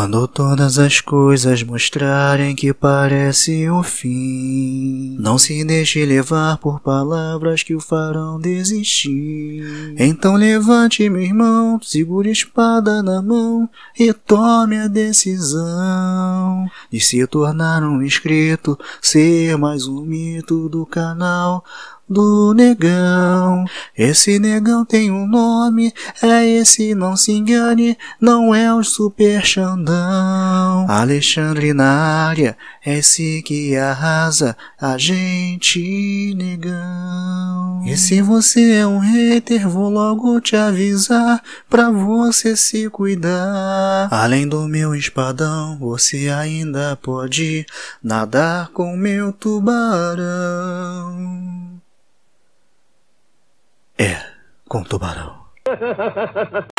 Quando todas as coisas mostrarem que parece o fim, não se deixe levar por palavras que o farão desistir. Então levante, meu irmão, segure a espada na mão e tome a decisão de se tornar um inscrito, ser mais um mito do canal do negão. Esse negão tem um nome, é esse, não se engane, não é o super Xandão. Alexandre na área, esse que arrasa a gente negão. E se você é um hater, vou logo te avisar pra você se cuidar. Além do meu espadão, você ainda pode nadar com meu tubarão. É, com tubarão.